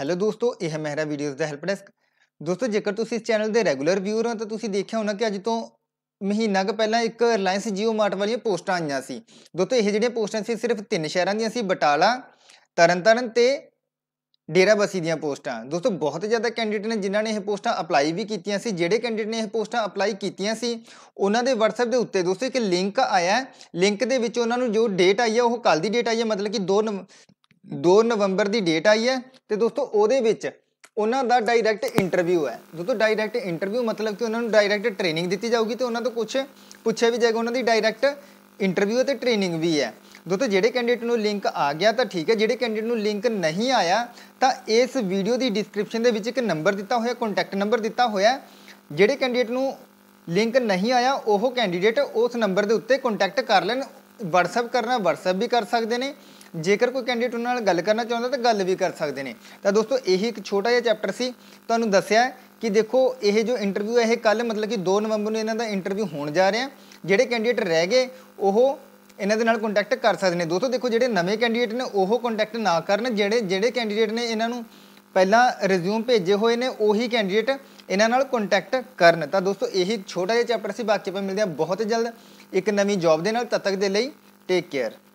hello ਦੋਸਤੋ ਇਹ ਹੈ ਮਹਿਰਾ ਵੀਡੀਓਜ਼ ਦਾ ਹੈਲਪ ਡੈਸਕ ਦੋਸਤੋ ਜੇਕਰ ਤੁਸੀਂ ਇਸ ਚੈਨਲ ਦੇ ਰੈਗੂਲਰ ਵਿਊਰ ਹੋ ਤਾਂ ਤੁਸੀਂ ਦੇਖਿਆ ਹੋਣਾ ਕਿ ਅੱਜ ਤੋਂ ਮਹੀਨਾ ਕੁ ਪਹਿਲਾਂ ਇੱਕ ਰਿਲਾਇੰਸ ਜੀਓ ਮਾਰਟ ਵਾਲੀਆਂ ਪੋਸਟਾਂ ਆਈਆਂ ਸੀ ਦੋਸਤੋ ਇਹ ਜਿਹੜੀਆਂ ਪੋਸਟਾਂ ਸੀ ਸਿਰਫ ਤਿੰਨ ਸ਼ਹਿਰਾਂ ਦੀਆਂ ਸੀ ਬਟਾਲਾ ਤਰਨਤਾਰਨ ਤੇ ਡੇਰਾਬਸੀ ਦੀਆਂ ਪੋਸਟਾਂ ਦੋਸਤੋ ਬਹੁਤ ਜ਼ਿਆਦਾ ਕੈਂਡੀਡੇਟ ਨੇ ਜਿਨ੍ਹਾਂ ਨੇ ਇਹ ਪੋਸਟਾਂ ਅਪਲਾਈ ਵੀ ਕੀਤੀਆਂ ਸੀ ਜਿਹੜੇ ਕੈਂਡੀਡੇਟ ਨੇ ਇਹ ਪੋਸਟਾਂ ਅਪਲਾਈ ਕੀਤੀਆਂ ਸੀ ਉਹਨਾਂ ਦੇ WhatsApp ਦੇ ਉੱਤੇ ਦੋਸਤੋ ਇੱਕ ਲਿੰਕ ਆਇਆ ਲਿੰਕ ਦੇ ਵਿੱਚ ਉਹਨਾਂ ਨੂੰ ਜੋ ਡੇਟ ਆਈ ਹੈ ਉਹ ਕੱਲ ਦੀ ਡੇਟ ਆਈ ਹੈ ਮਤਲਬ ਕਿ 2 ਨਵੰਬਰ ਦੀ ਡੇਟ ਆਈ ਹੈ ਤੇ ਦੋਸਤੋ ਉਹਦੇ ਵਿੱਚ ਉਹਨਾਂ ਦਾ ਡਾਇਰੈਕਟ ਇੰਟਰਵਿਊ ਹੈ ਦੋਸਤੋ ਡਾਇਰੈਕਟ ਇੰਟਰਵਿਊ ਮਤਲਬ ਕਿ ਉਹਨਾਂ ਨੂੰ ਡਾਇਰੈਕਟ ਟ੍ਰੇਨਿੰਗ ਦਿੱਤੀ ਜਾਊਗੀ ਤੇ ਉਹਨਾਂ ਤੋਂ ਕੁਝ ਪੁੱਛਿਆ ਵੀ ਜਾਏਗਾ ਉਹਨਾਂ ਦੀ ਡਾਇਰੈਕਟ ਇੰਟਰਵਿਊ ਤੇ ਟ੍ਰੇਨਿੰਗ ਵੀ ਹੈ ਦੋਸਤੋ ਜਿਹੜੇ ਕੈਂਡੀਡੇਟ ਨੂੰ ਲਿੰਕ ਆ ਗਿਆ ਤਾਂ ਠੀਕ ਹੈ ਜਿਹੜੇ ਕੈਂਡੀਡੇਟ ਨੂੰ ਲਿੰਕ ਨਹੀਂ ਆਇਆ ਤਾਂ ਇਸ ਵੀਡੀਓ ਦੀ ਡਿਸਕ੍ਰਿਪਸ਼ਨ ਦੇ ਵਿੱਚ ਇੱਕ ਨੰਬਰ ਦਿੱਤਾ ਹੋਇਆ ਕੰਟੈਕਟ ਨੰਬਰ ਦਿੱਤਾ ਹੋਇਆ ਜਿਹੜੇ ਕੈਂਡੀਡੇਟ ਨੂੰ ਲਿੰਕ ਨਹੀਂ ਆਇਆ ਉਹ ਕੈਂਡੀਡੇਟ ਉਸ ਨੰਬਰ ਦੇ ਉੱਤੇ ਕੰਟੈਕਟ ਕਰ ਲੈਣ WhatsApp ਕਰਨਾ WhatsApp ਵੀ ਕਰ ਸਕਦੇ ਨੇ ਜੇਕਰ ਕੋਈ ਕੈਂਡੀਡੇਟ ਉਹਨਾਂ ਨਾਲ ਗੱਲ ਕਰਨਾ ਚਾਹੁੰਦਾ ਤਾਂ ਗੱਲ ਵੀ ਕਰ ਸਕਦੇ ਨੇ ਤਾਂ ਦੋਸਤੋ ਇਹੀ ਇੱਕ ਛੋਟਾ ਜਿਹਾ ਚੈਪਟਰ ਸੀ ਤੁਹਾਨੂੰ ਦੱਸਿਆ ਕਿ ਦੇਖੋ ਇਹ ਜੋ ਇੰਟਰਵਿਊ ਹੈ ਇਹ ਕੱਲ ਮਤਲਬ ਕਿ 2 ਨਵੰਬਰ ਨੂੰ ਇਹਨਾਂ ਦਾ ਇੰਟਰਵਿਊ ਹੋਣ ਜਾ ਰਿਹਾ ਜਿਹੜੇ ਕੈਂਡੀਡੇਟ ਰਹਿ ਗਏ ਉਹ ਇਹਨਾਂ ਦੇ ਨਾਲ ਕੰਟੈਕਟ ਕਰ ਸਕਦੇ ਨੇ ਦੋਸਤੋ ਦੇਖੋ ਜਿਹੜੇ ਨਵੇਂ ਕੈਂਡੀਡੇਟ ਨੇ ਉਹ ਕੰਟੈਕਟ ਨਾ ਕਰਨ ਜਿਹੜੇ ਜਿਹੜੇ ਕੈਂਡੀਡੇਟ ਨੇ ਇਹਨਾਂ ਨੂੰ ਪਹਿਲਾਂ ਰਿਜ਼ਿਊਮ ਭੇਜੇ ਹੋਏ ਨੇ ਉਹੀ ਕੈਂਡੀਡੇਟ ਇਹਨਾਂ ਨਾਲ ਕੰਟੈਕਟ ਕਰਨ ਤਾਂ ਦੋਸਤੋ ਇਹੀ ਛੋਟਾ ਜਿਹਾ ਚੈਪਟਰ ਸੀ ਬਾਕੀ ਆਪਾਂ ਮਿਲਦੇ ਹਾਂ ਬਹੁਤ ਜਲਦ ਇੱਕ ਨਵੀਂ ਜੌਬ ਦੇ ਨਾਲ ਤਦ ਤੱਕ ਦੇ ਲਈ ਟੇਕ ਕੇਅਰ